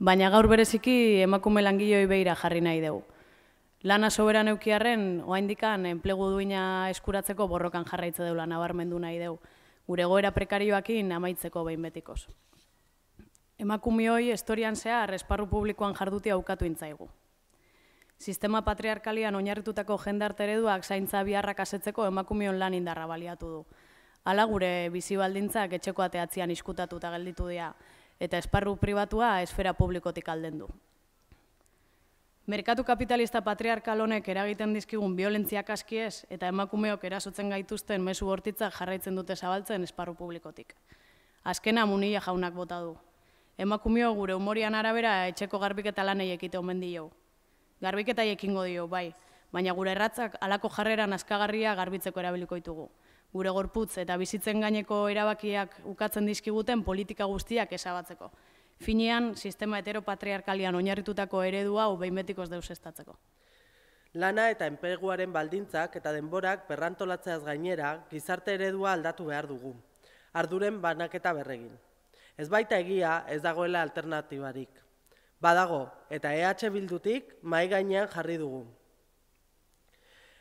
baina gaur bereziki emakume langiloi behira jarri nahi dugu. Lana soberan eukiarren, oaindikan enplegu duina eskuratzeko borrokan jarraitze dela nabarmendu nahi dugu, gure goera prekarioakin amaitzeko behin betikoz. Emakume hoi, historian zehar, esparru publikoan jardute aukatu intzaigu. Sistema patriarkalian oinarritutako jendarte ereduak zaintza biharrak asetzeko emakumeon lan indarra baliatu du. Hala gure bizi baldintzak etxeko ateatzean iskutatuta gelditu dira, eta esparru pribatua esfera publikotik alden du. Merkatu kapitalista patriarkal honek eragiten dizkigun violentziak askiez eta emakumeok erasotzen gaituzten mezu bortitzak jarraitzen dute zabaltzen esparru publikotik. Azkena munila jaunak bota du. Emakumeo gure umorian arabera etxeko garbiketa lanei ekite omen dio. Garbiketa ekingo dio, bai, baina gure erratzak alako jarreran askagarria garbitzeko erabiliko ditugu gure gorputz eta bizitzen gaineko erabakiak ukatzen dizkiguten politika guztiak esabatzeko. Finean, sistema heteropatriarkalian oinarritutako eredua hau behin deus estatzeko. Lana eta enpeguaren baldintzak eta denborak perrantolatzeaz gainera gizarte eredua aldatu behar dugu. Arduren banaketa berregin. Ez baita egia ez dagoela alternatibarik. Badago, eta EH Bildutik mai gainean jarri dugu.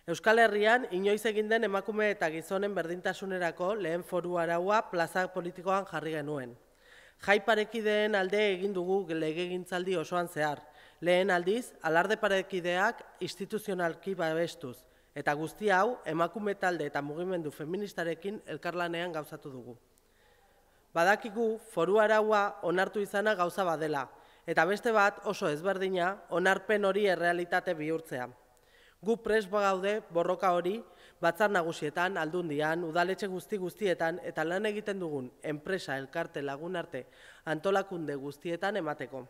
Euskal Herrian, inoiz egin den emakume eta gizonen berdintasunerako lehen foru araua plaza politikoan jarri genuen. Jai parekideen alde egin dugu lege gintzaldi osoan zehar. Lehen aldiz, alarde parekideak instituzionalki babestuz. Eta guzti hau, emakume talde eta mugimendu feministarekin elkarlanean gauzatu dugu. Badakigu, foru araua onartu izana gauza badela, eta beste bat oso ezberdina onarpen hori errealitate bihurtzea. Gu gaude borroka hori, batzar nagusietan, aldundian, udaletxe guzti guztietan eta lan egiten dugun enpresa elkarte lagun arte antolakunde guztietan emateko.